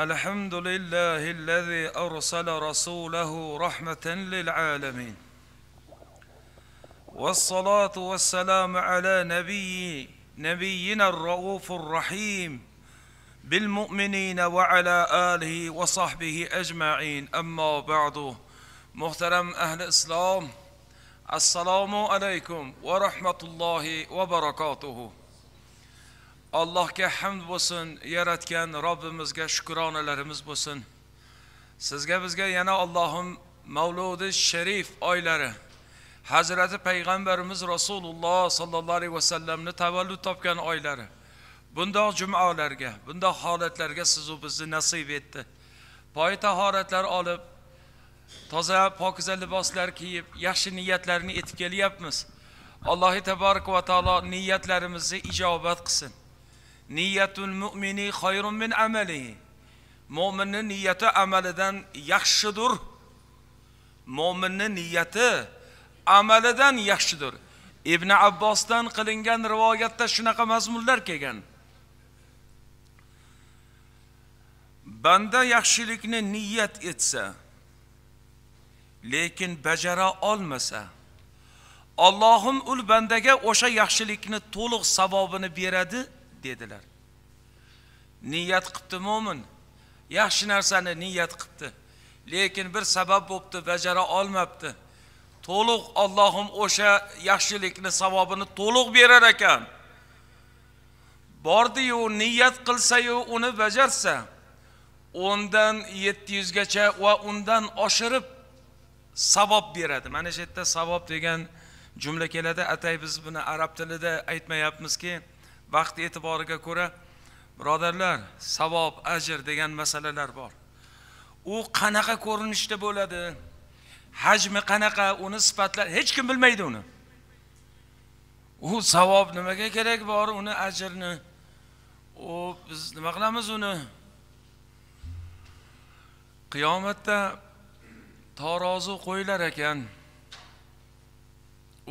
الحمد لله الذي أرسل رسوله رحمة للعالمين والصلاة والسلام على نبي نبينا الرؤوف الرحيم بالمؤمنين وعلى آله وصحبه أجمعين أما بعد محترم أهل الإسلام السلام عليكم ورحمة الله وبركاته allohga hamd bo'lsin yaratgan robbimizga shukronalarimiz bo'lsin sizga bizga yana allohim mavludi sharif oylari hazrati payg'ambarimiz rasululloh sollallohu alayhi vasallamni tavallud topgan oylari bundoq jumalarga bundoq holatlarga sizu bizni nasib etdi poyi tahoratlar olib toza pokiza liboslar kiyib yaxshi niyatlarni etib kelyapmiz allohi taborak va taolo niyatlarimizni ijobat qilsin niyatul mu'mini khayrun min amalihi mo'minni niyati amalidan yaxshidir mo'minni niyati amalidan yaxshidir ibn abbosdan qilingan rivoyatda shunaqa mazmunlar kelgan banda yaxshilikni niyat etsa lekin bajara olmasa allohim ul bandaga o'sha yaxshilikni to'liq savobini beradi dedilar niyat qilibdi mo'min yaxshi narsani niyat qilibdi lekin bir sabab bo'libdi bajara olmabdi to'liq ollohim o'sha yaxshilikni savobini to'liq berar ekan bordiyu niyat qilsayu uni bajarsa o'ndan yetti yuzgacha va undan oshirib savob beradi mana shu yerda savob degan jumla keladi atay biz buni arab tilida aytmayapmizki vaqt e'tiboriga ko'ra birodarlar savob ajr degan masalalar bor u qanaqa ko'rinishda bo'ladi hajmi qanaqa uni sifatlari hech kim bilmaydi uni u savob nimaga kerak bor uni ajrni u biz nima qilamiz uni qiyomatda tarozi qo'yilar ekan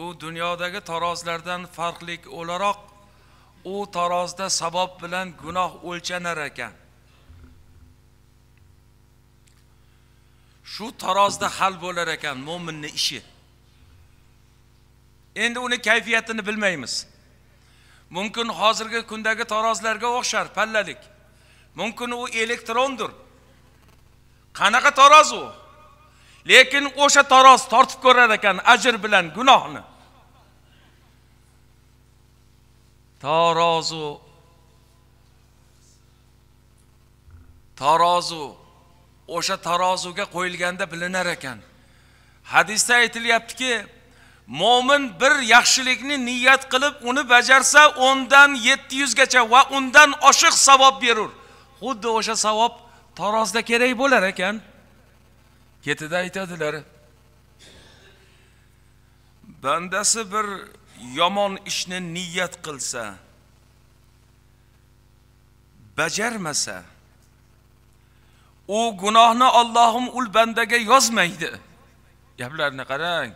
u dunyodagi tarozlardan farqli o'laroq u tarozda savob bilan gunoh o'lchanar ekan shu tarozda hal bo'lar ekan mo'minni ishi endi uni kayfiyatini bilmaymiz mumkin hozirgi kundagi tarozlarga o'xshar pallalik mumkin u elektrondir qanaqa taroz u lekin o'sha taroz tortib ko'rar ekan ajr bilan gunohni tarozu tarozu o'sha tarozuga qo'yilganda bilinar ekan hadisda aytilyaptiki mo'min bir yaxshilikni niyat qilib uni bajarsa o'ndan yetti yuzgacha va undan oshiq savob berur xuddi o'sha savob tarozda kerak bo'lar ekan ketida aytadilar bandasi bir yomon ishni niyat qilsa bajarmasa u gunohni Allohim ul bandaga yozmaydi gaplarni qarang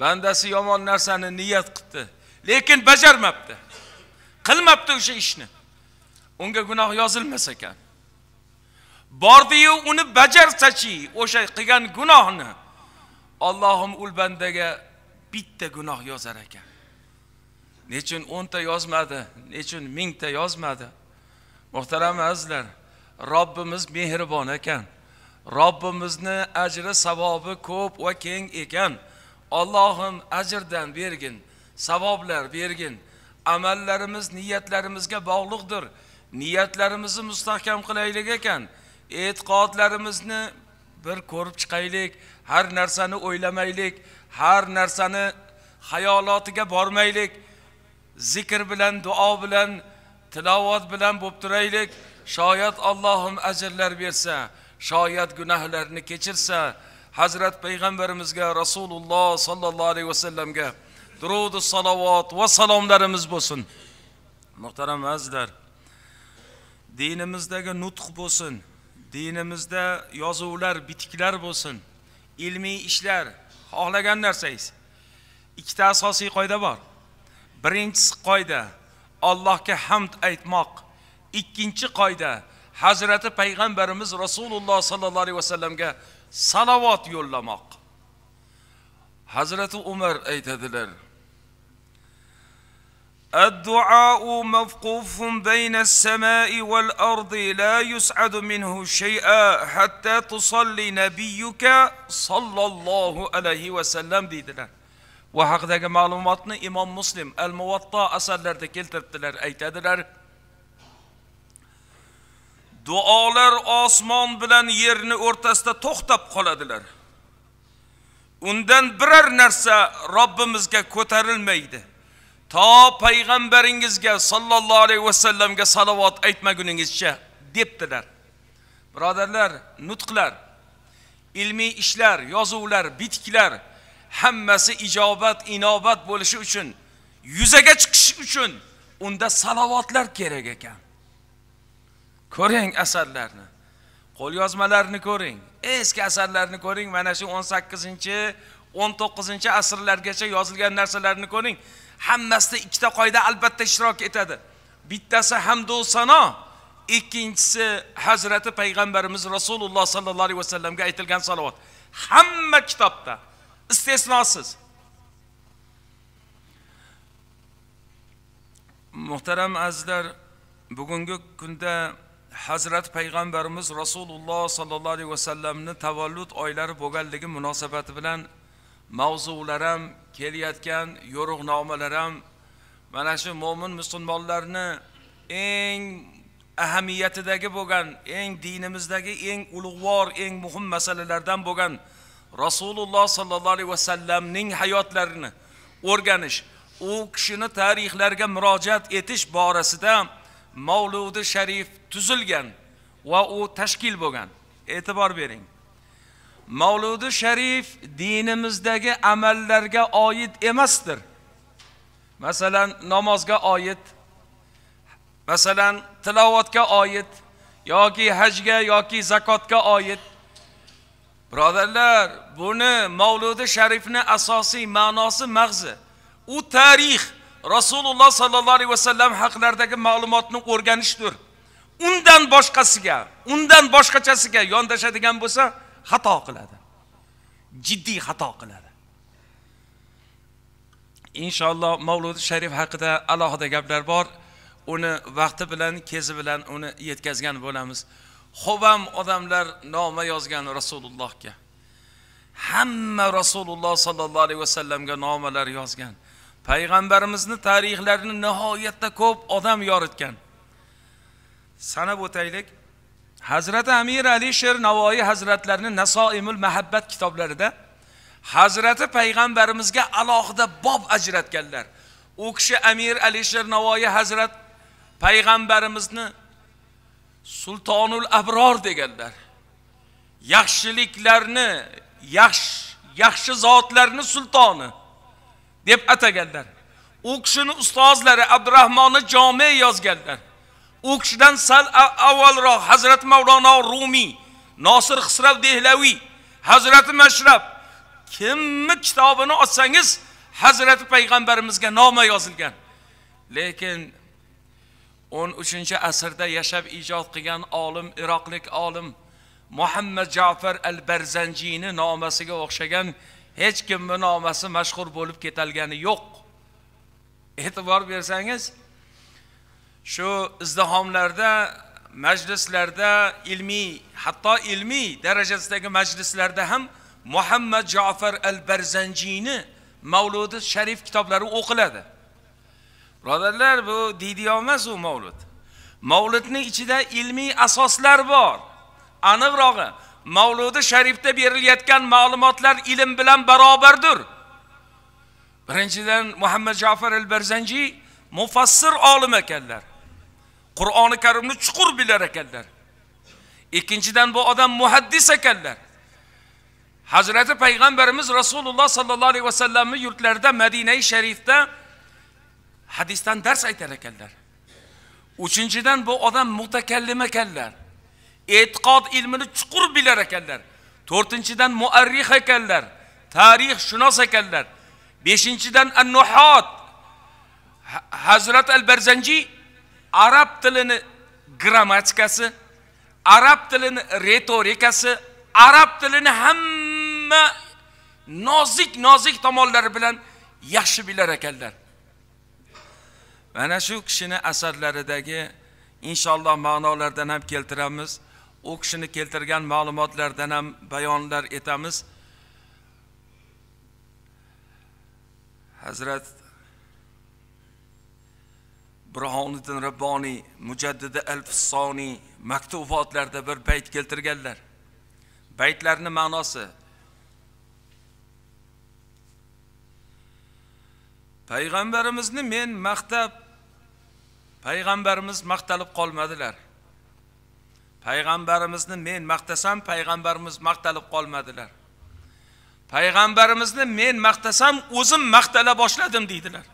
bandasi yomon narsani niyat qildi lekin bajarmabdi qilmabdi o'sha ishni unga gunoh yozilmas ekan bordiyu uni bajarsachi o'sha qilgan gunohni Allohim ul bandaga bitta gunoh yozar ekan nechun o'nta yozmadi nechun mingta yozmadi muhtaram azizlar robbimiz mehribon ekan robbimizni ajri savobi ko'p va keng ekan ollohim ajrdan bergin savoblar bergin amallarimiz niyatlarimizga bog'liqdir niyatlarimizni mustahkam qilaylik ekan e'tiqodlarimizni bir ko'rib chiqaylik har narsani o'ylamaylik har narsani hayolotiga bormaylik zikr bilan duo bilan tilovat bilan bo'lib turaylik shoyat allohim ajrlar bersa shoyat gunohlarni kechirsa hazrat payg'ambarimizga rasululloh sollallohu alayhi vasallamga durudi salovat va salomlarimiz bo'lsin muhtaram azizlar dinimizdagi nutq bo'lsin dinimizda yozuvlar bitiklar bo'lsin ilmiy ishlar xohlagan narsangiz ikkita asosiy qoida bor birinchisi qoida allohga hamd aytmoq ikkinchi qoida hazrati payg'ambarimiz rasululloh sollallohu alayhi vasallamga salovat yo'llamoq hazrati umar aytadilar الدعاء موقوف بين السماء والأرض لا يسعد منه شيئا حتى تصلي نبيك صلى الله عليه وسلم ديدلر وحقدك معلوماتني إمام مسلم الموطا أسرلر دكيل تبتلر أي تدلر دعالر آسمان بلن يرن أرتست تختب قلدلر Undan birer nersa Rabbimizge kotarılmaydı. to payg'ambaringizga sollallohu alayhi vasallamga salovat aytmaguningizcha debdilar birodarlar nutqlar ilmiy ishlar yozuvlar bitiklar hammasi ijobat inobat bo'lishi uchun yuzaga chiqish uchun unda salovatlar kerak ekan ko'ring asarlarni qo'lyozmalarni ko'ring eski asarlarni ko'ring mana shu o'n sakkizinchi o'n to'qqizinchi asrlargacha yozilgan narsalarni ko'ring hammasida ikkita qoida albatta ishtirok etadi bittasi hamdu sano ikkinchisi hazrati payg'ambarimiz rasululloh sollallohu alayhi vasallamga aytilgan salovat hamma kitobda istisnosiz muhtaram azizlar bugungi kunda hazrati payg'ambarimiz rasululloh sollallohu alayhi vasallamni tavallud oylari bo'lganligi munosabati bilan mavzular ham kelayotgan yo'riqnomalar ham mana shu mo'min musulmonlarni eng ahamiyatidagi bo'lgan eng dinimizdagi eng ulug'vor eng muhim masalalardan bo'lgan rasululloh sollallohu alayhi vasallamning hayotlarini o'rganish u kishini tarixlarga murojaat etish borasida mavludi sharif tuzilgan va u tashkil bo'lgan e'tibor bering mavludi sharif dinimizdagi amallarga oid emasdir masalan namozga oid masalan tilovatga oid yoki hajga yoki zakotga oid birodarlar buni mavludi sharifni asosiy ma'nosi mag'zi u tarix rasululloh sollallohu alayhi vasallam haqlaridagi ma'lumotni o'rganishdir undan boshqasiga undan boshqachasiga yondashadigan bo'lsa xato qiladi jiddiy xato qiladi inshaalloh mavludi sharif haqida alohida gaplar bor uni vaqti bilan kezi bilan uni yetkazgan bo'lamiz xo'bam odamlar noma yozgan rasulullohga hamma rasululloh sollallohu alayhi vasallamga nomalar yozgan payg'ambarimizni tarixlarini nihoyatda ko'p odam yoritgan sanab o'taylik hazrati amir ali sher navoiy hazratlarini nasoimul mahabbat kitoblarida hazrati payg'ambarimizga alohida bob ajratganlar u kishi amir ali sher navoiy hazrat payg'ambarimizni sultonul abror deganlar yaxshiliklarni yaxshi yaxshi zotlarni sultoni deb ataganlar u kishini ustozlari abdurahmoni jome yozganlar u kishidan sal avvalroq hazrat mavlono rumiy nosir hisrav dehlaviy hazrati mashrab kimni kitobini ochsangiz hazrati payg'ambarimizga noma yozilgan lekin 13 asrda yashab ijod qilgan olim iroqlik olim muhammad jafar al barzanjiyni nomasiga o'xshagan hech kimni nomasi mashhur bo'lib ketalgani yo'q e'tibor bersangiz shu izdihomlarda majlislarda ilmiy hatto ilmiy darajasidagi majlislarda ham muhammad jofar al barzanjiyni mavludi sharif kitoblari o'qiladi birodarlar bu didiyo emas u mavlud mavludni ichida ilmiy asoslar bor aniqrog'i mavludi sharifda berilayotgan ma'lumotlar ilm bilan barobardir birinchidan muhammad jofar al barzanjiy mufassir olim ekanlar qur'oni karimni chuqur bilar ekanlar ikkinchidan bu odam muhaddis ekanlar hazrati payg'ambarimiz rasululloh sallallohu alayhi vasallamni yurtlarida madinai sharifda hadisdan dars aytar ekanlar uchinchidan bu odam mutakallim ekanlar e'tiqod ilmini chuqur bilar ekanlar to'rtinchidan muarrih ekanlar tarix shunos ekanlar beshinchidan annuhot hazrat al barzanjiy arab tilini grammatikasi arab tilini retorikasi arab tilini hamma nozik nozik tomonlari bilan yaxshi bilar ekanlar mana shu kishini asarlaridagi inshaalloh ma'nolardan ham keltiramiz u kishini keltirgan ma'lumotlardan ham bayonlar etamiz hazrat burhoniddin rabboniy mujaddidi al fissoniy maktubotlarda bir bayt keltirganlar baytlarni ma'nosi payg'ambarimizni men maqtab payg'ambarimiz maqtalib qolmadilar payg'ambarimizni men maqtasam payg'ambarimiz maqtalib qolmadilar payg'ambarimizni men maqtasam o'zim maqtala boshladim deydilar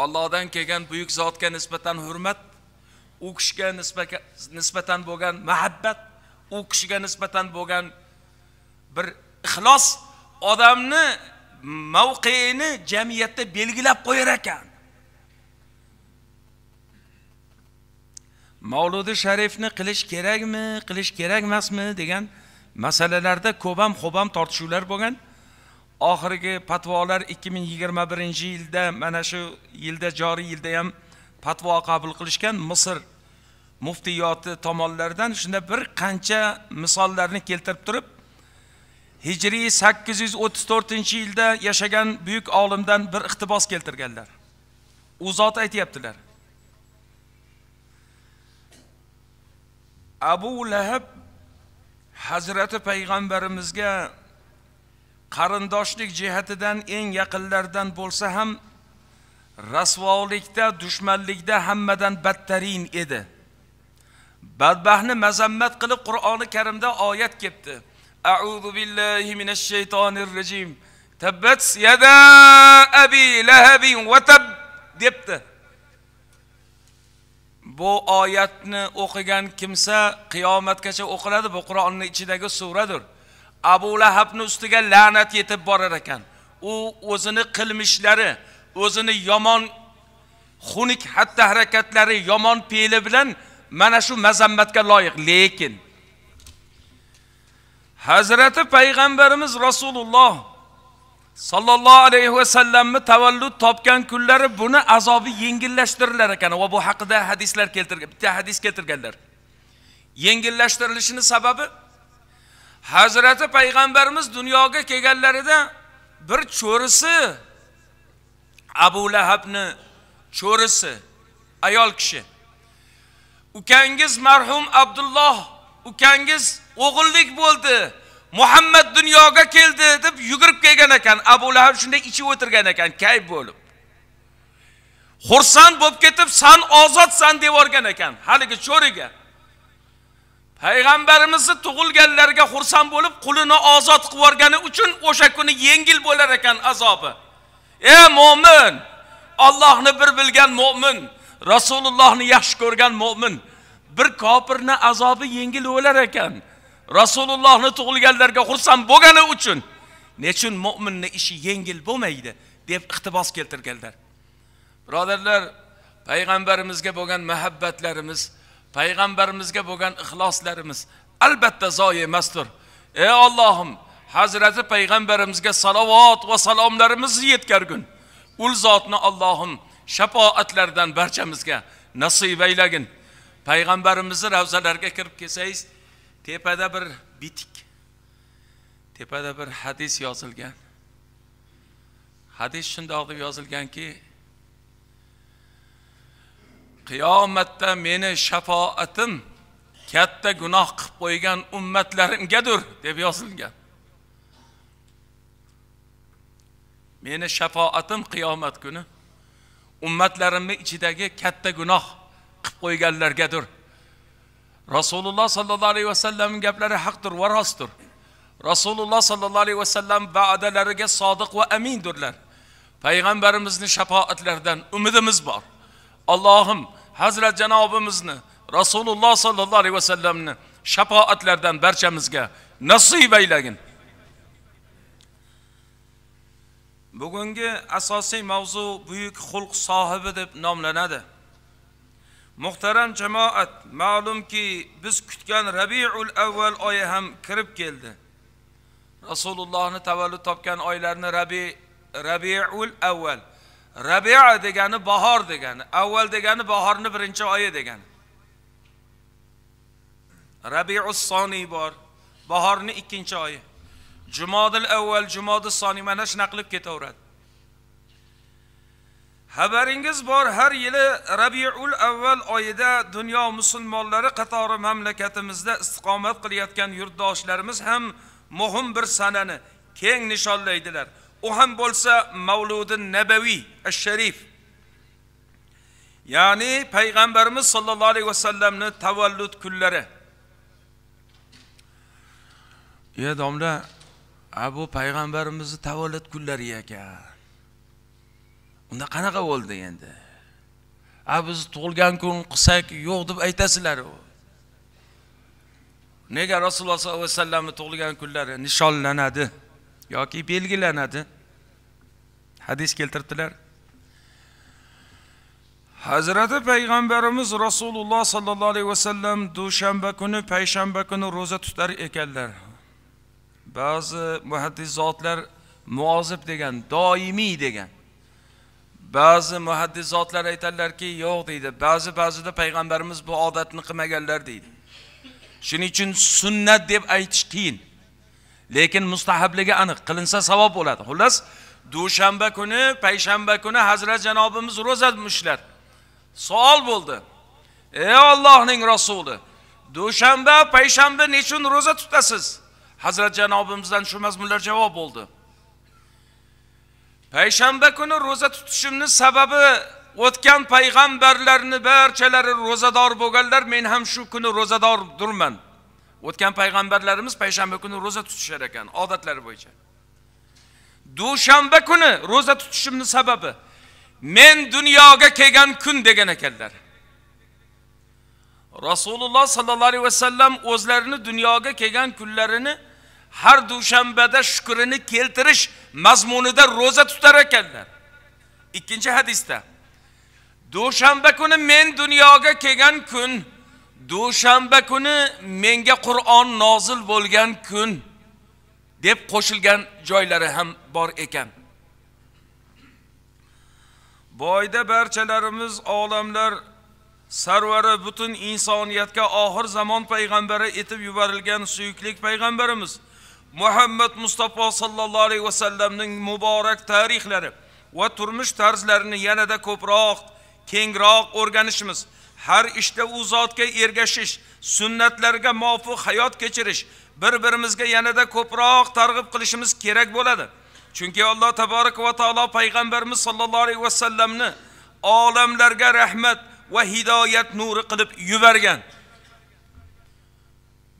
Allohdan kelgan buyuk zotga nisbatan hurmat, u kishiga nisbatan bo'lgan muhabbat, u kishiga nisbatan bo'lgan bir ixlos odamni mavqeini jamiyatda belgilab qo'yar ekan. Mavludi sharifni qilish kerakmi, qilish kerak emasmi degan masalalarda ko'p ham, xo'p ham tortishuvlar bo'lgan. oxirgi patvolar ikki ming yigirma birinchi yilda mana shu yilda joriy yilda ham patvo qabul qilishgan misr muftiyoti tomonlaridan shunda bir qancha misollarni keltirib turib hijriy sakkiz yuz o'ttiz to'rtinchi yilda yashagan buyuk olimdan bir iqtibos keltirganlar u zot aytyaptilar abu lahab hazrati payg'ambarimizga qarindoshlik jihatidan eng yaqinlardan bo'lsa ham rasvolikda dushmanlikda hammadan battarin edi badbahni mazammat qilib qur'oni karimda oyat kelibdi auzu billahi minash shaytonir rejim tabbat yada abi lahabin va tab debdi bu oyatni o'qigan kimsa qiyomatgacha o'qiladi bu qur'onni ichidagi suradir abu lahabni ustiga la'nat yetib borar ekan u o'zini qilmishlari o'zini yomon xunuk xatti harakatlari yomon fe'li bilan mana shu mazammatga loyiq lekin hazrati payg'ambarimiz rasululloh sollallohu alayhi vasallamni tavallud topgan kunlari buni azobi yengillashtirilar ekan va bu haqida hadislar keltirgan bitta hadis keltirganlar yengillashtirilishini sababi Peygamberimiz payg'ambarimiz dunyoga kelganlarida bir cho'risi abu lahabni cho'risi ayol kishi ukangiz marhum abdulloh ukangiz o'g'illik bo'ldi muhammad dunyoga keldi deb yugurib kelgan ekan abu lahab shunday içi o'tirgan ekan kayf bo'lib xursand bo'lib ketib san ozodsan deb yuborgan ekan haligi cho'riga payg'ambarimizni tug'ilganlarga xursand bo'lib qulini ozod qilib yuborgani uchun o'sha kuni yengil bo'lar ekan azobi e mo'min ollohni bir bilgan mo'min rasulullohni yaxshi ko'rgan mo'min bir kofirni azobi yengil bo'lar ekan rasulullohni tug'ilganlarga xursand bo'lgani uchun nechun mo'minni ishi yengil bo'lmaydi deb iqtibos keltirganlar birodarlar payg'ambarimizga bo'lgan muhabbatlarimiz payg'ambarimizga bo'lgan ixloslarimiz albatta zoyi emasdir ey ollohim hazrati payg'ambarimizga salovat va salomlarimizni yetkargun ul zotni allohim shafoatlardan barchamizga nasib aylagin payg'ambarimizni ravzalariga kirib kelsangiz tepada bir bitik tepada bir hadis yozilgan hadis shundoq deb yozilganki qiyomatda meni shafoatim katta gunoh qilib qo'ygan ummatlarimgadir deb yozilgan meni shafoatim qiyomat kuni ummatlarimni ichidagi katta gunoh qilib qo'yganlargadir rasululloh sollallohu alayhi sallam gaplari haqdir va rostdir rasululloh sollallohu alayhi vasallam va'dalariga sodiq va amindirlar payg'ambarimizni shafoatlaridan umidimiz bor allohim hazrat janobimizni rasululloh sollallohu alayhi vasallamni shafoatlaridan barchamizga nasib aylagin bugungi asosiy mavzu buyuk xulq sohibi deb nomlanadi muhtaram jamoat ma'lumki biz kutgan rabiul avval oyi ham kirib keldi rasulullohni tavallud topgan oylarni rabi rabiul avval rabia degani bahor degani avval degani bahorni birinchi oyi degani rabius soniy bor bahorni ikkinchi oyi jumodil avval jumodil soniy mana shunaqa qilib ketaveradi xabaringiz bor har yili rabiul avval oyida dunyo musulmonlari qatori mamlakatimizda istiqomat qilayotgan yurtdoshlarimiz ham muhim bir sanani keng nishonlaydilar u ham bo'lsa mavludi nabaviy ash sharif ya'ni payg'ambarimiz sollallohu alayhi vasallamni tavallud kunlari e domla a bu payg'ambarimizni tavallud kunlari ekan unda qanaqa bo'ldi endi a biz tug'ilgan kun qilsak yo'q deb aytasizlaru nega rasululloh sollallohu alayhi vasallamni tug'ilgan kunlari nishonlanadi yoki belgilanadi hadis keltirdilar hazrati payg'ambarimiz rasululloh sollallohu alayhi vasallam dushanba kuni payshanba kuni ro'za tutar ekanlar ba'zi muhaddis zotlar muozib degan doimiy degan ba'zi muhaddis zotlar aytadilarki yo'q deydi ba'zi ba'zida payg'ambarimiz bu odatni qilmaganlar deydi shuning uchun sunnat deb aytish qiyin lekin mustahabligi aniq qilinsa savob bo'ladi xullas dushanba kuni payshanba kuni hazrat janobimiz ro'za tutmishlar savol bo'ldi ey ollohning rasuli dushanba payshanba nechun ro'za tutasiz hazrat janobimizdan shu mazmunlar javob bo'ldi payshanba kuni ro'za tutishimni sababi o'tgan payg'ambarlarni barchalari ro'zador bo'lganlar men ham shu kuni ro'zadordurman o'tgan payg'ambarlarimiz payshanba kuni ro'za tutishar ekan odatlari bo'yicha dushanba kuni ro'za tutishimni sababi men dunyoga kelgan kun degan ekanlar rasululloh sollallohu alayhi vasallam o'zlarini dunyoga kelgan kunlarini har dushanbada shukrini keltirish mazmunida ro'za tutar ekanlar ikkinchi hadisda dushanba kuni men dunyoga kelgan kun dushanba kuni menga qur'on nozil bo'lgan kun deb qo'shilgan joylari ham bor ekan boyda barchalarimiz olamlar sarvari butun insoniyatga oxir zamon payg'ambari etib yuborilgan suyuklik payg'ambarimiz muhammad mustafa sollallohu alayhi vasallamning muborak tarixlari va turmush tarzlarini yanada ko'proq kengroq o'rganishimiz har ishda işte u zotga ergashish sunnatlarga muvofiq hayot kechirish bir birimizga yanada ko'proq targ'ib qilishimiz kerak bo'ladi chunki alloh taborak va taolo payg'ambarimiz sollallohu alayhi vasallamni olamlarga rahmat va hidoyat nuri qilib yuborgan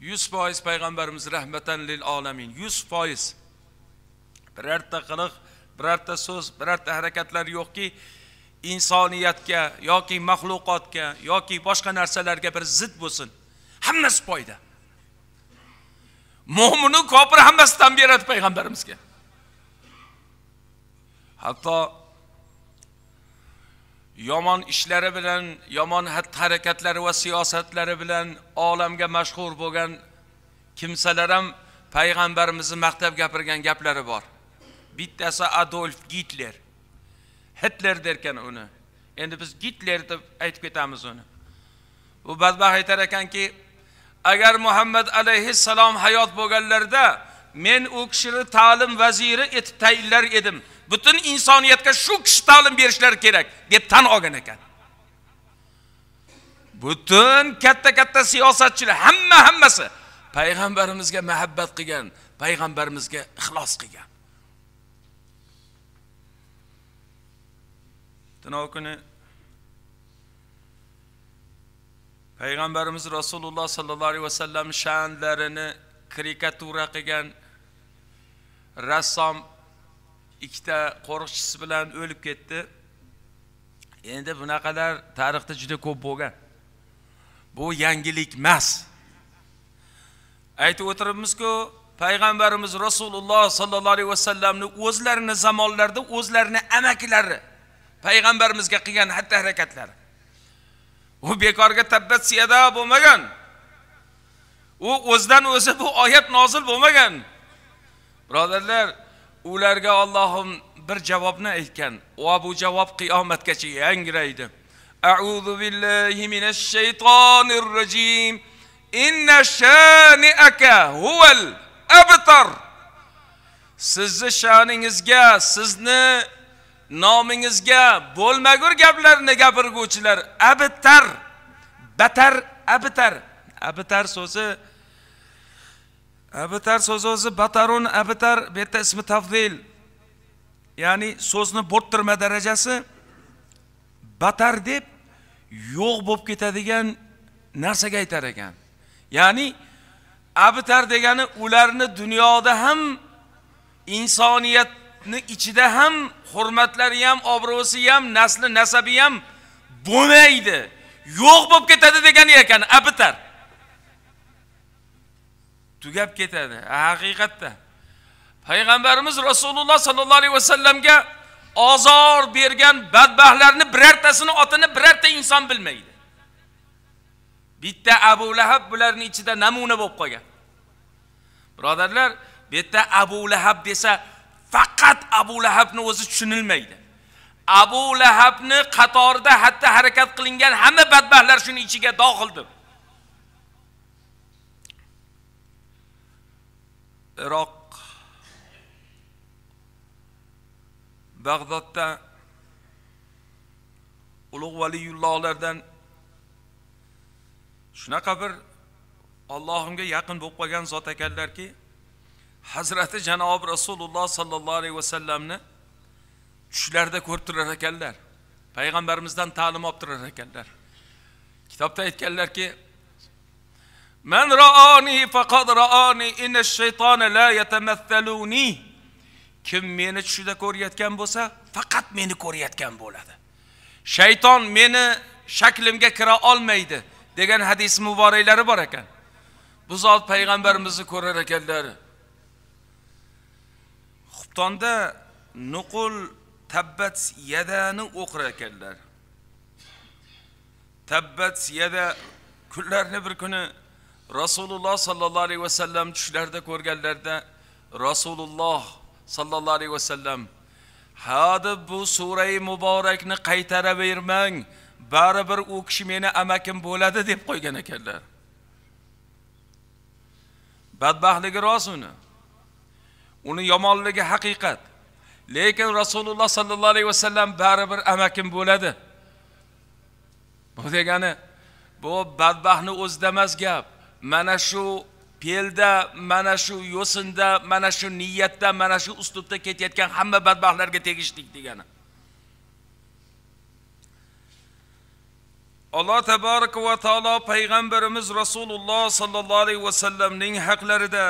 yuz foiz payg'ambarimiz rahmatan lil olamin yuz foiz birorta qiliq birorta so'z birorta harakatlar yo'qki insoniyatga yoki maxluqotga yoki boshqa narsalarga bir zid bo'lsin hammasi foyda mo'minu kofir hammasi tan beradi payg'ambarimizga hatto yomon ishlari bilan yomon xatti harakatlari va siyosatlari bilan olamga mashhur bo'lgan kimsalar ham payg'ambarimizni maqtab gapirgan gaplari bor bittasi adolf gitler hitler derkan uni endi biz gitler deb aytib ketamiz uni u badbaxt aytar ekanki agar muhammad alayhissalom hayot bo'lganlarida men u kishini ta'lim vaziri etib tayinlar edim butun insoniyatga shu kishi ta'lim berishlari kerak deb tan olgan ekan butun katta katta siyosatchilar hamma hammasi payg'ambarimizga muhabbat qilgan payg'ambarimizga ixlos qilgan Cenab-ı kuni payg'ambarimiz rasululloh sollallohu alayhi vasallam sha'nlarini karikatura qilgan rassom ikkita qo'riqchisi bilan o'lib ketdi endi bunaqalar tarixda juda ko'p bo'lgan bu yangilik emas aytib o'tiribmizku payg'ambarimiz rasululloh sollallohu alayhi vasallamni o'zlarini zamonlarida o'zlarini amakilari payg'ambarimizga qilgan xatti harakatlari u bekorga tabbat bo'lmagan u o'zidan o'zi bu oyat nozil bo'lmagan birodarlar ularga ollohim bir javobni aytgan va bu javob qiyomatgacha yangraydi أعوذ بالله من الشيطان الرجيم إن شانئك هو الأبتر sizni sha'ningizga sizni nomingizga bo'lmagur gaplarni gapirguvchilar abitar batar abitar abitar so'zi abitar so'zi o'zi batarun abitar bu yerda ismi tafdil ya'ni so'zni bo'rttirma darajasi batar deb yo'q bo'lib ketadigan narsaga aytar ekan ya'ni abitar degani ularni dunyoda ham insoniyat ni ichida ham hurmatlari ham obro'si ham nasli nasabi ham bo'lmaydi yo'q bo'lib ketadi degani ekan abitar tugab ketadi haqiqatda payg'ambarimiz rasululloh sollallohu alayhi vasallamga ozor bergan badbaxtlarni birortasini otini birorta inson bilmaydi bitta abu lahab bularni ichida namuna bo'lib qolgan birodarlar bu yerda abu lahab desa faqat abu lahabni o'zi tushunilmaydi abu lahabni qatorida hatto harakat qilingan hamma badbaxtlar shuni ichiga dohildir iroq bag'dodda ulug' valiyullohlardan shunaqa bir ollohimga yaqin bo'lib qolgan zot ekanlarki hazrati janob rasululloh sollallohu alayhi vasallamni tushlarida ko'rib turar ekanlar payg'ambarimizdan ta'lim olib turar ekanlar kitobda aytganlarki Men rooni faqad rooni inna shaytona la yatamathaluni kim meni tushida ko'rayotgan bo'lsa faqat meni ko'rayotgan bo'ladi shayton meni shaklimga kira olmaydi degan hadis muboraklari bor ekan bu zot payg'ambarimizni ko'rar ekanlar bo'stonda nuqul tabbat yadani o'qir ekanlar tabbat yada kunlarni bir kuni rasululloh sallallohu alayhi vasallam tushlarda ko'rganlarida rasululloh sallallohu alayhi vasallam Hadi bu surai muborakni qaytaravermang baribir u kishi meni amakim bo'ladi deb qo'ygan ekanlar badbaxtligi rost uni uni yomonligi haqiqat lekin rasululloh sollallohu alayhi vasallam baribir amakim bo'ladi bu degani bu badbaxtni o'zida emas gap mana shu pelda mana shu yo'sinda mana shu niyatda mana shu uslubda ketayotgan hamma badbaxtlarga tegishlik degani alloh taboraka va taolo payg'ambarimiz rasululloh sollallohu alayhi vasallamning haqlarida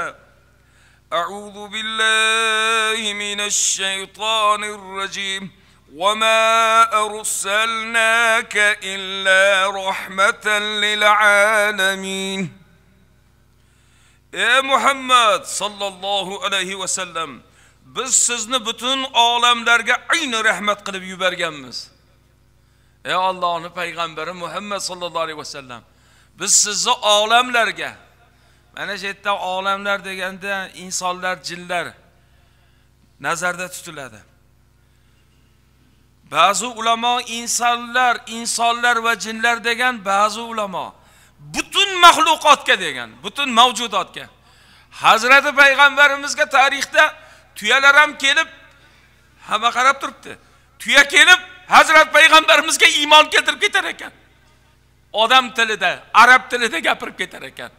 أعوذ بالله من الشيطان الرجيم وما أرسلناك إلا رحمة للعالمين ey muhammad sollallohu alayhi vasallam biz sizni butun olamlarga ayni rahmat qilib yuborganmiz ey ollohni payg'ambari muhammad sollallohu alayhi vasallam biz sizni olamlarga ana shu yerda olamlar deganda insonlar jinlar nazarda tutiladi ba'zi ulamo insonlar insonlar va jinlar degan ba'zi ulamo butun maxluqotga degan butun mavjudotga hazrati payg'ambarimizga tarixda tuyalar ham kelib hamma qarab turibdi tuya kelib hazrat payg'ambarimizga iymon keltirib ketar ekan odam tilida arab tilida gapirib ketar ekan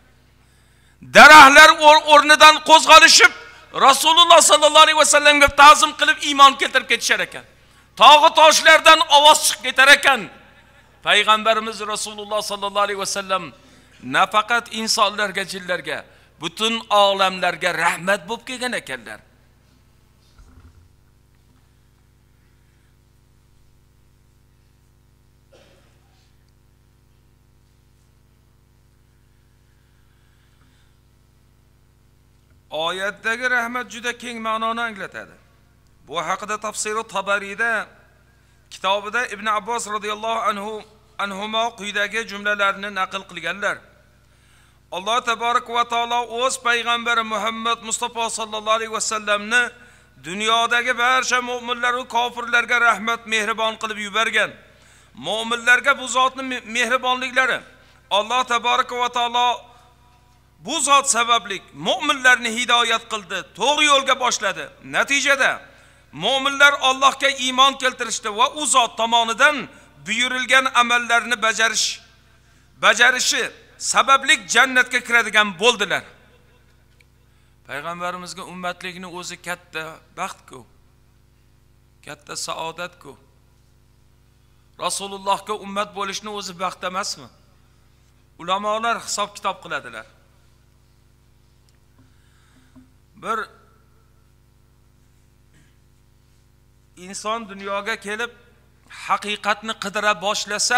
daraxtlar o'rnidan qo'zg'alishib rasululloh sollallohu alayhi vasallamga ta'zim qilib iymon keltirib ketishar ekan tog'i toshlardan ovoz chiqib ketar ekan payg'ambarimiz rasululloh sollallohu alayhi vasallam nafaqat insonlarga jinlarga butun olamlarga rahmat bo'lib kelgan ekanlar oyatdagi rahmat juda keng ma'noni anglatadi bu haqida tafsiri tabariyda kitobida ibn abbos roziyallohu anhu anhumo quyidagi jumlalarni naql qilganlar alloh taborak va taolo o'z payg'ambari muhammad mustafa sollallohu alayhi vasallamni dunyodagi barcha mo'minlaru kofirlarga rahmat mehribon qilib yuborgan mo'minlarga bu zotni mehribonliklari alloh taborak va taolo bu zot sabablik mo'minlarni hidoyat qildi to'g'ri yo'lga boshladi natijada mo'minlar Allohga iymon keltirishdi va u zot tomonidan buyurilgan amallarni bajarish bajarishi sabablik jannatga kiradigan bo'ldilar payg'ambarimizga ummatlikni o'zi katta baxtku katta saodatku rasulullohga ummat bo'lishni o'zi baxt emasmi ulamolar hisob kitob qiladilar bir inson dunyoga kelib haqiqatni qidira boshlasa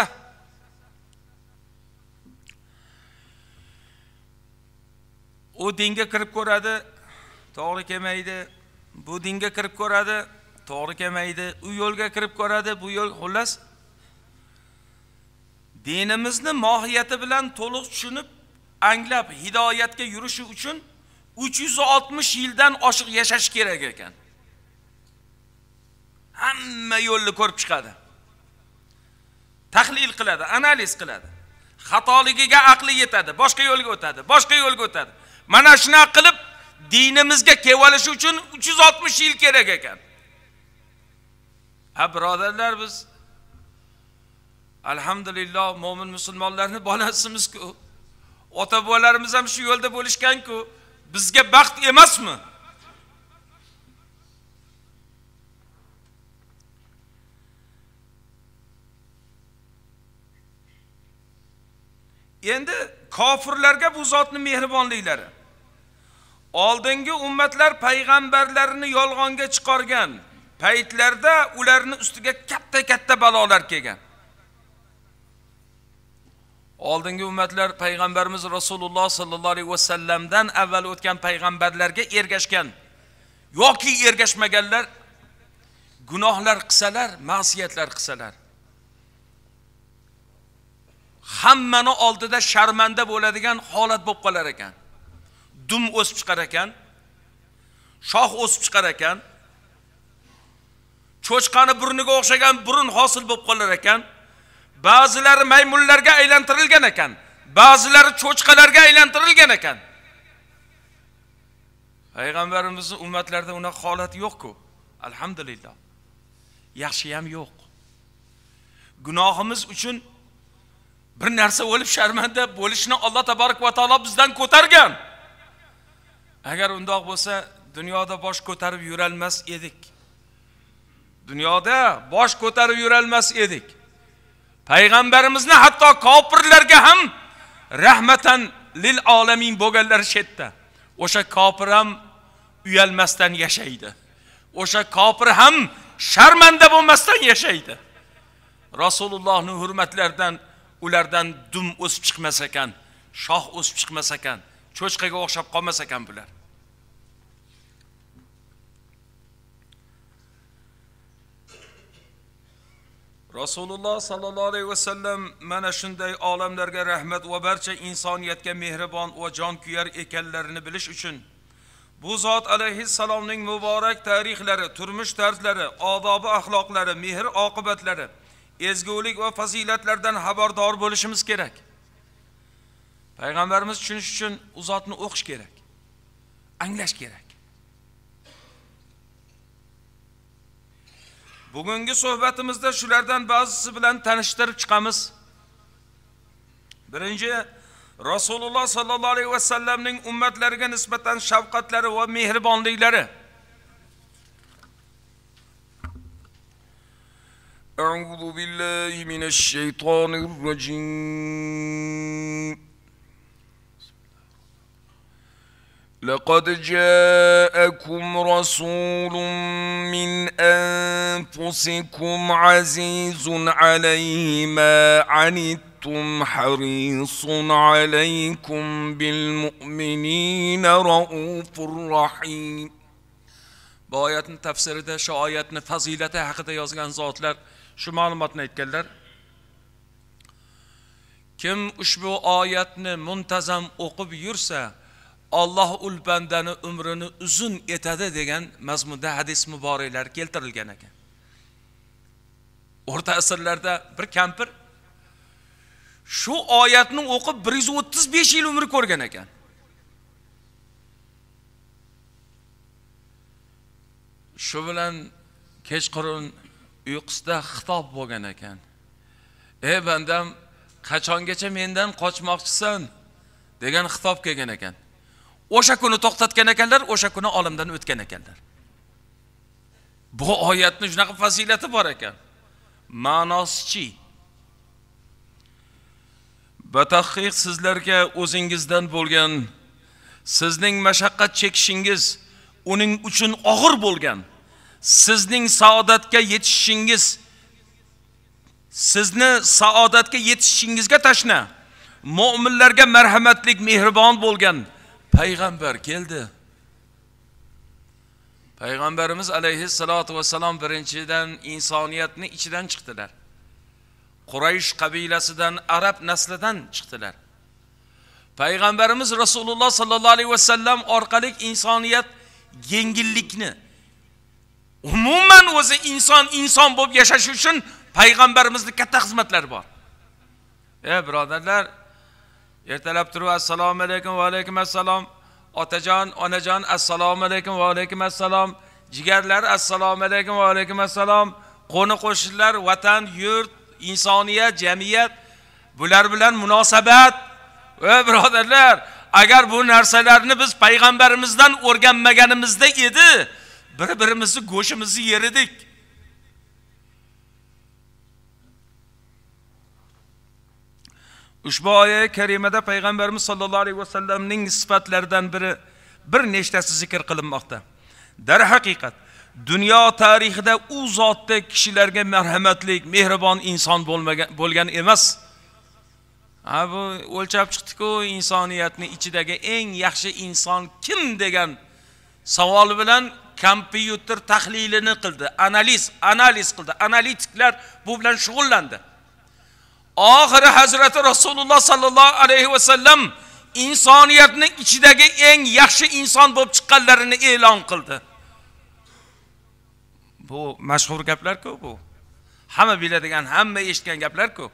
u dinga kirib ko'radi to'g'ri kelmaydi bu dinga kirib ko'radi to'g'ri kelmaydi u yo'lga kirib ko'radi bu yo'l xullas dinimizni mohiyati bilan to'liq tushunib anglab hidoyatga yurishi uchun 360 yildan oshiq yashash kerak ekan. Hamma yo'lni ko'rib chiqadi. Tahlil qiladi, analiz qiladi. Xatoligiga aqli yetadi, boshqa yo'lga o'tadi, boshqa yo'lga o'tadi. Mana shuna qilib dinimizga kelish uchun 360 yil kerak ekan. Ha birodarlar biz alhamdulillah mo'min musulmonlarning bolasimiz-ku. Ota-bobolarimiz ham shu yo'lda bo'lishgan-ku. bizga baxt emasmi endi kofirlarga bu zotni mehribonliklari oldingi ummatlar payg'ambarlarini yolg'onga chiqargan paytlarda ularni ustiga katta katta balolar kelgan oldingi ummatlar payg'ambarimiz rasululloh sollallohu alayhi vasallamdan avval o'tgan payg'ambarlarga ergashgan yoki ergashmaganlar gunohlar qilsalar ma'siyatlar qilsalar hammani oldida sharmanda bo'ladigan holat bo'lib qolar ekan dum o'sib chiqar ekan shox o'sib chiqar ekan cho'chqani burniga o'xshagan burun hosil bo'lib qolar ekan ba'zilari maymunlarga aylantirilgan ekan ba'zilari cho'chqalarga aylantirilgan ekan payg'ambarimizni ummatlarida unaqa holat yo'qku alhamdulillah yaxshi ham yo'q gunohimiz uchun bir narsa bo'lib sharmanda bo'lishni alloh taborak va taolo bizdan ko'targan agar undoq bo'lsa dunyoda bosh ko'tarib yurolmas edik dunyoda bosh ko'tarib yurolmas edik payg'ambarimizni hatto kofirlarga ham rahmatan lil olamin bo'lganlari chetda o'sha kofir ham uyalmasdan yashaydi o'sha kofir ham sharmanda bo'lmasdan yashaydi rasulullohni hurmatlaridan ulardan dum o'sib chiqmas ekan shoh o'sib chiqmas ekan cho'chqaga o'xshab qolmas ekan bular rasululloh sollallohu alayhi vasallam mana shunday olamlarga rahmat va barcha insoniyatga mehribon va jonkuyar ekanlarini bilish uchun bu zot alayhissalomning muborak tarixlari turmush tarzlari odobi axloqlari mehr oqibatlari ezgulik va fazilatlardan xabardor bo'lishimiz kerak payg'ambarimiz tushunish uchun u zotni o'qish kerak anglash kerak Bugünkü sohbetimizde shulardan bazısı bilen tanishtirib chiqamiz Birinci, rasululloh Sallallahu alayhi vasallamning ummatlariga nisbatan shafqatlari va mehribonliklari أعوذ بالله لقد جاءكم رسول من انفسكم عزيز عليه ما عنتم حريص عليكم بالمؤمنين رؤوف رحيم bu oyatni tafsirida shu oyatni fazilati haqida yozgan zotlar shu ma'lumotni aytganlar kim ushbu oyatni muntazam o'qib yursa olloh ul bandani umrini uzun etadi degan mazmunda hadis muboraklar keltirilgan ekan o'rta asrlarda bir kampir shu oyatni o'qib bir yuz o'ttiz besh yil umr ko'rgan ekan shu bilan kechqurun uyqusida xitob bo'lgan ekan ey bandam qachongacha mendan qochmoqchisan degan xitob kelgan ekan o'sha kuni to'xtatgan ekanlar o'sha kuni olamdan o'tgan ekanlar bu oyatni shunaqa fazilati bor ekan ma'nosichi batahqiq sizlarga o'zingizdan bo'lgan sizning mashaqqat chekishingiz uning uchun og'ir bo'lgan sizning saodatga yetishishingiz sizni saodatga yetishishingizga tashna mo'minlarga marhamatlik mehribon bo'lgan payg'ambar keldi payg'ambarimiz alayhissalotu vassalom birinchidan insoniyatni ichidan chiqdilar quraysh qabilasidan arab naslidan chiqdilar payg'ambarimiz rasululloh sollallohu alayhi vasallam orqali insoniyat yengillikni umuman o'zi inson inson bo'lib yashash uchun payg'ambarimizni katta xizmatlari bor e birodarlar ertalab turib assalomu alaykum va alaykum assalom otajon onajon assalomu alaykum va alaykum assalom jigarlar assalomu alaykum va alaykum assalom qo'ni qo'shnilar vatan yurt insoniyat jamiyat bular bilan munosabat Ey birodarlar agar bu narsalarni biz payg'ambarimizdan o'rganmaganimizda edi bir birimizni go'shtimizni yer edik ushbu oya karimada payg'ambarimiz sollallohu alayhi vasallamning sifatlaridan biri bir nechtasi zikr qilinmoqda darhaqiqat dunyo tarixida u zotda kishilarga marhamatlik mehribon inson bo'lmagan bo'lgan emas ha bu o'lchab chiqdiku insoniyatni ichidagi eng yaxshi inson kim degan savol bilan kompyuter tahlilini qildi analiz analiz qildi analitiklar bu bilan shug'ullandi oxiri hazrati rasululloh sollallohu alayhi vasallam insoniyatning ichidagi eng yaxshi inson bo'lib chiqqanlarini e'lon qildi bu mashhur gaplarku bu hamma biladigan hamma eshitgan gaplarku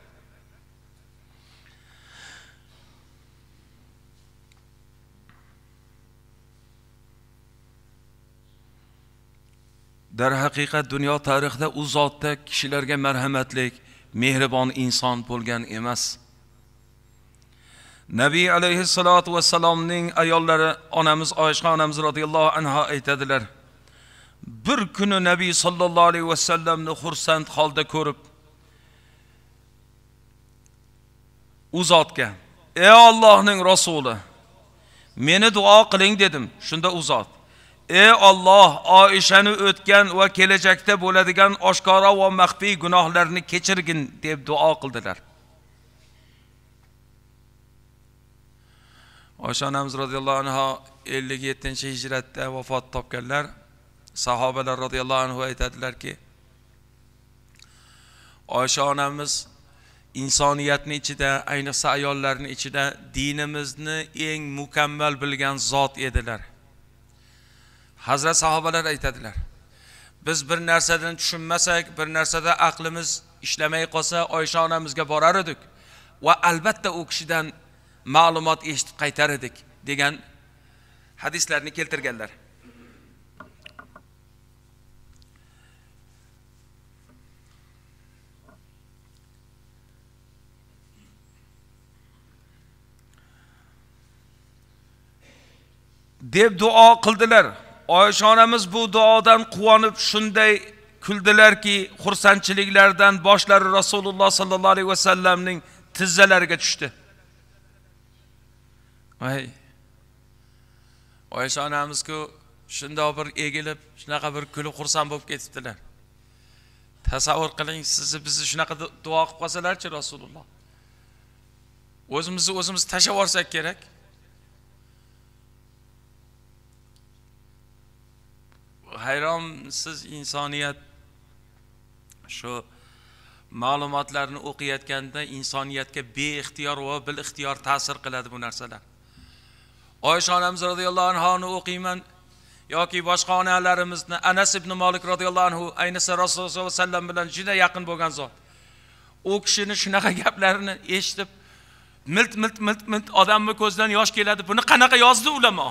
darhaqiqat dunyo tarixida u zotda kishilarga marhamatlik mehribon inson bo'lgan emas nabiy alayhissalotu vassalomning ayollari onamiz oyisha onamiz roziyallohu anhu aytadilar bir kuni nabiy sollallohu alayhi vasallamni xursand holda ko'rib u zotga ey ollohning rasuli meni duo qiling dedim shunda u zot ey olloh oishani o'tgan va kelajakda bo'ladigan oshkora va maxfiy gunohlarni kechirgin deb duo qildilar oysha onamiz roziyallohu anhu ellik yettinchi hijratda vafot topganlar sahobalar roziyallohu anhu aytadilarki oysha onamiz insoniyatni ichida ayniqsa ayollarni ichida dinimizni eng mukammal bilgan zot edilar hazrat sahobalar aytadilar biz bir narsadan tushunmasak bir narsada aqlimiz ishlamay qolsa oysha onamizga borar edik va albatta u kishidan ma'lumot eshitib qaytar edik degan hadislarni keltirganlar deb duo qildilar oysha onamiz bu duodan quvonib shunday kuldilarki xursandchiliklardan boshlari rasululloh sollallohu alayhi vasallamning tizzalariga tushdi voy oysha onamizku shundoq bir egilib shunaqa bir kulib xursand bo'lib ketibdilar tasavvur qiling sizni bizni shunaqa duo qilib qolsalarchi rasululloh o'zimizni o'zimiz tashlab yuborsak kerak hayronsiz insoniyat shu ma'lumotlarni o'qiyotganda insoniyatga beixtiyor va bil ixtiyor ta'sir qiladi bu narsalar oysha onamiz roziyallohu anhuni o'qiyman yoki boshqa onalarimizni anas ibn molik roziyallohu anhu ayniqsa rasululloh sallallohu alayhi vasallam bilan juda yaqin bo'lgan zot u kishini shunaqa gaplarini eshitib milt milt milt milt odamni ko'zidan yosh keladi buni qanaqa yozdi ulamo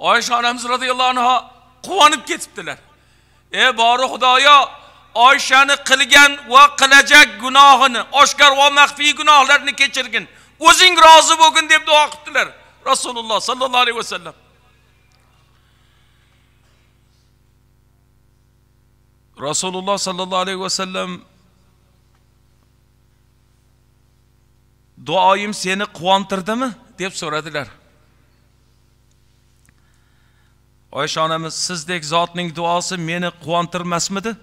Ayşe anemiz radıyallahu anh'a kuvanıp getiptiler. E bari Hudaya Ayşe'ni kılgen ve kılacak günahını, aşkar ve mehfi günahlarını keçirgin. Uzun razı bugün deyip dua kıttiler. Resulullah sallallahu aleyhi ve sellem. Resulullah sallallahu aleyhi ve sellem duayım seni kuantırdı mı? deyip soradiler. oysha onamiz sizdek zotning duosi meni quvontirmasmidi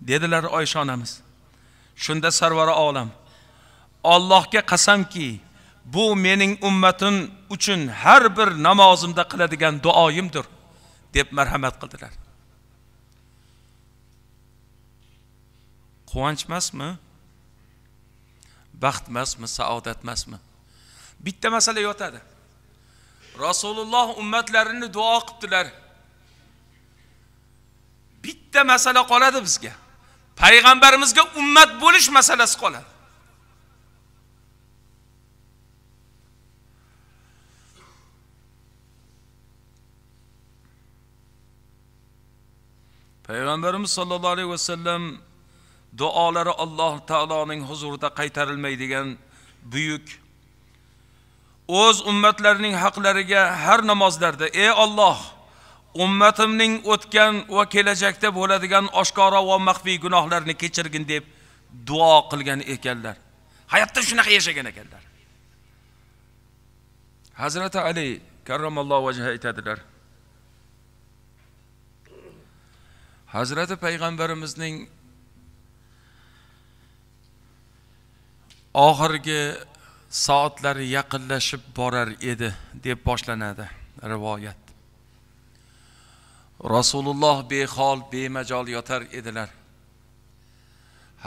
dedilar oysha onamiz shunda sarvari olam ollohga qasamki bu mening ummatim uchun har bir namozimda qiladigan duoyimdir deb marhamat qildilar quvonch emasmi baxt emasmi saodat emasmi bitta masala yotadi rasululloh ummatlarini duo qilibdilar bitta masala qoladi bizga payg'ambarimizga ummat bo'lish masalasi qoladi payg'ambarimiz sollallohu alayhi vasallam duolari alloh taoloning huzurida qaytarilmaydigan buyuk o'z ummatlarining haqlariga har namozlarda ey Alloh ummatimning o'tgan va kelajakda bo'ladigan oshkora va maxfiy gunohlarini kechirgin deb duo qilgan ekanlar hayotda shunaqa yashagan ekanlar hazrati ali karramallohu vajhi aytadilar hazrati payg'ambarimizning oxirgi soatlari yaqinlashib borar edi deb boshlanadi rivoyat rasululloh behol bemajol yotar edilar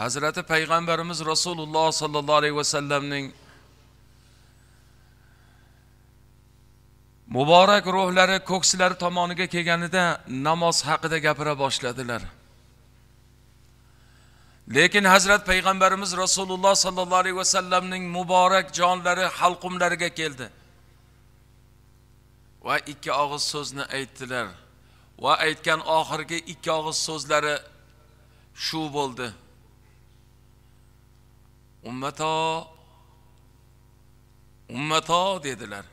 hazrati payg'ambarimiz rasululloh sollallohu alayhi vasallamning muborak ruhlari ko'ksilari tomoniga kelganida namoz haqida gapira boshladilar lekin hazrat payg'ambarimiz rasululloh sollallohu alayhi vasallamning muborak jonlari halqumlariga keldi va ikki og'iz so'zni aytdilar va aytgan oxirgi ikki og'iz so'zlari shu bo'ldi ummato ummato dedilar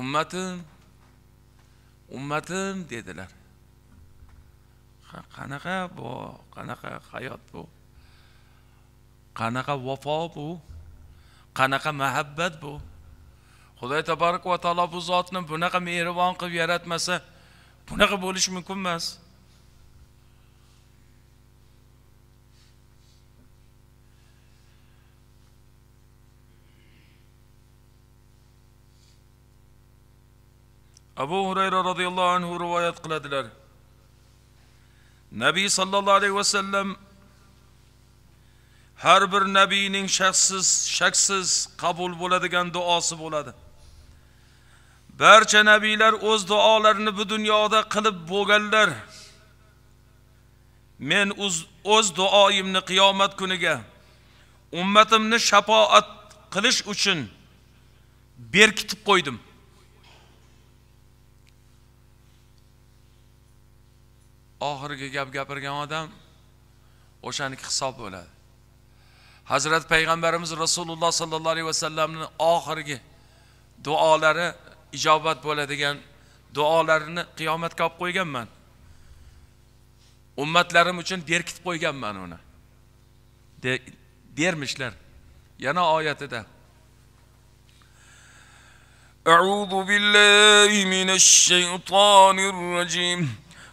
ummatim ummatim dedilar qanaqa bu qanaqa hayot bu qanaqa vafo bu qanaqa muhabbat bu xudo tabarak va taolo bu zotni bunaqa mehribon qilib yaratmasa bunaqa bo'lishi mumkin emas abu hurayra roziyallohu anhu rivoyat qiladilar nabiy sollallohu alayhi vasallam har bir nabiyning shaxsiz shaksiz qabul bo'ladigan duosi bo'ladi barcha nabiylar o'z duolarini bu dunyoda qilib bo'lganlar men o'z duoyimni qiyomat kuniga ummatimni shafoat qilish uchun berkitib qo'ydim oxirgi gap gapirgan odam o'shaniki hisob bo'ladi hazrati payg'ambarimiz rasululloh sollallohu alayhi vasallamni oxirgi duolari ijobat bo'ladigan duolarini qiyomatga olib qo'yganman ummatlarim uchun berkitib qo'yganman uni De, dermishlar yana oyatida أعوذ بالله من الشيطان الرجيم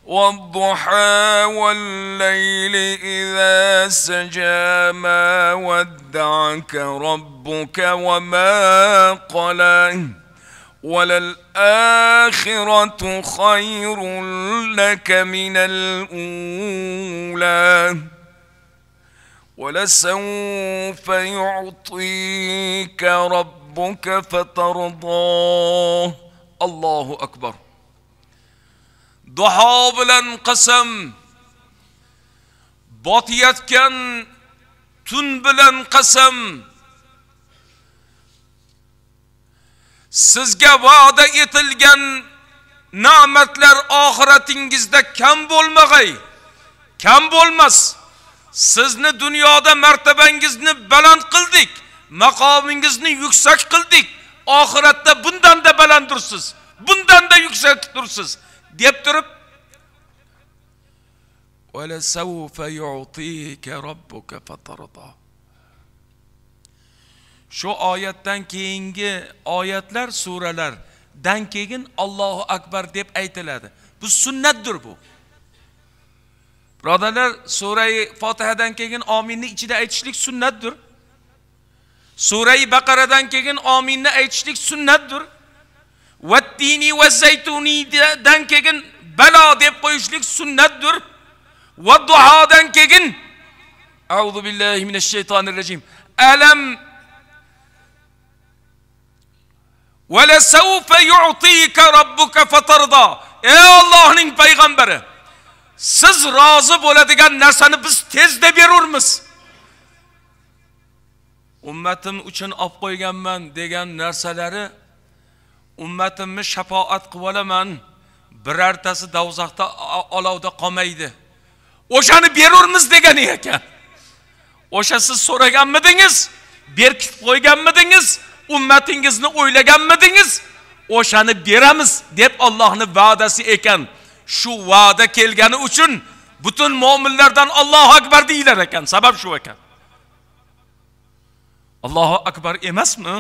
والضحى والليل إذا سجى ما ودعك ربك وما قلى وللآخرة خير لك من الأولى ولسوف يعطيك ربك فترضاه الله أكبر duho bilan qasam botiyotgan tun bilan qasam sizga va'da etilgan ne'matlar oxiratingizda kam bo'lmag'ay kam bo'lmas sizni dunyoda martabangizni baland qildik maqomingizni yuksak qildik oxiratda bundan da baland bundan da yuksak tursiz Ve deb turib shu oyatdan keyingi oyatlar suralardan keyin Allohu akbar deb aytiladi bu sunnatdir bu birodarlar surai fotihadan keyin ominni ichida aytishlik sunnatdir surai baqaradan keyin ominni aytishlik sunnatdir Vettini ve zeytuni'den kegin bela deb qo'yishlik sunnatdir. Va duhadan kegin Auzu billahi mineşşeytanirracim. Alam Ve le sevfe yu'tike rabbuke fetarda. Ey Allah'ın peygamberi. Siz razı bo'ladigan nesanı biz tezda berurmiz. Ummatim uchun olib qo'yganman degan narsalari ummatimni shafoat qilib olaman birortasi dovzaxda olovda qolmaydi o'shani berurmiz degani ekan o'sha siz so'raganmidingiz berkitib qo'yganmidingiz ummatingizni o'ylaganmidingiz o'shani beramiz deb ollohni va'dasi ekan shu va'da kelgani uchun butun mo'minlardan ollohu akbar deyilar ekan sabab shu ekan Allohu akbar emasmi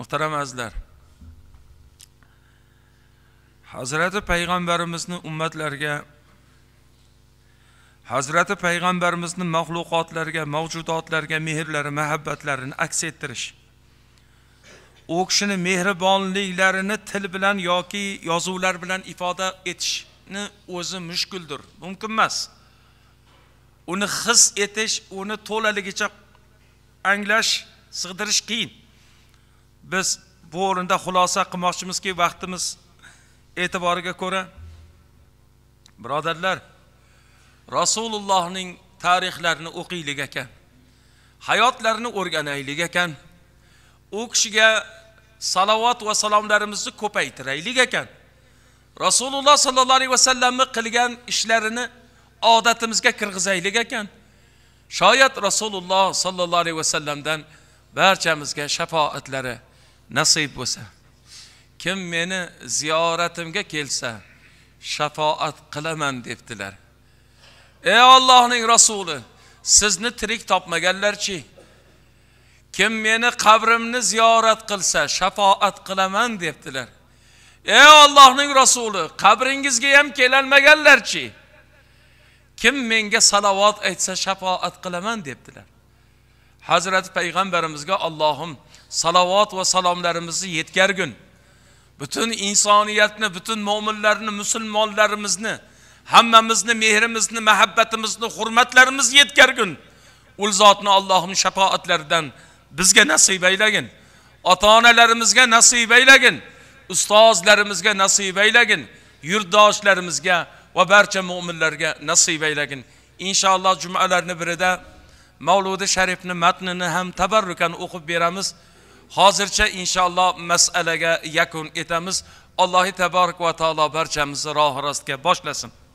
muhtaram azizlar hazrati payg'ambarimizni ummatlarga hazrati payg'ambarimizni maxluqotlarga mavjudotlarga mehrlari muhabbatlarini aks ettirish u kishini mehribonliklarini til bilan yoki yozuvlar bilan ifoda etishni o'zi mushkuldir mumkin emas uni his etish uni to'laligicha anglash sig'dirish qiyin biz bu o'rinda xulosa qilmoqchimizki vaqtimiz e'tiboriga ko'ra birodarlar rasulullohning tarixlarini o'qiylik ekan hayotlarini o'rganaylik ekan u kishiga salovat va salomlarimizni ko'paytiraylik ekan rasululloh sollallohu alayhi vasallamni qilgan ishlarini odatimizga kirgizaylik ekan shoyat rasululloh sollallohu alayhi vasallamdan barchamizga shafoatlari nasib bo'lsa kim meni ziyoratimga kelsa shafoat qilaman debdilar ey ollohning rasuli sizni tirik topmaganlarchi kim meni qabrimni ziyorat qilsa shafoat qilaman debdilar ey ollohning rasuli qabringizga ham kelolmaganlarchi kim menga salovat aytsa shafoat qilaman debdilar hazrati payg'ambarimizga ollohim salovat va salomlarimizni yetkargin butun insoniyatni butun mo'minlarni musulmonlarimizni hammamizni mehrimizni muhabbatimizni hurmatlarimizni yetkargin ul zotni allohim shafoatlaridan bizga nasib aylagin ota onalarimizga nasib aylagin ustozlarimizga nasib aylagin yurtdoshlarimizga va barcha mo'minlarga nasib aylagin inshaalloh jumalarni birida mavludi sharifni matnini ham tabarrukan o'qib beramiz hozircha inshaalloh masalaga yakun etamiz allohi taborak va taolo barchamizni rohi rostga boshlasin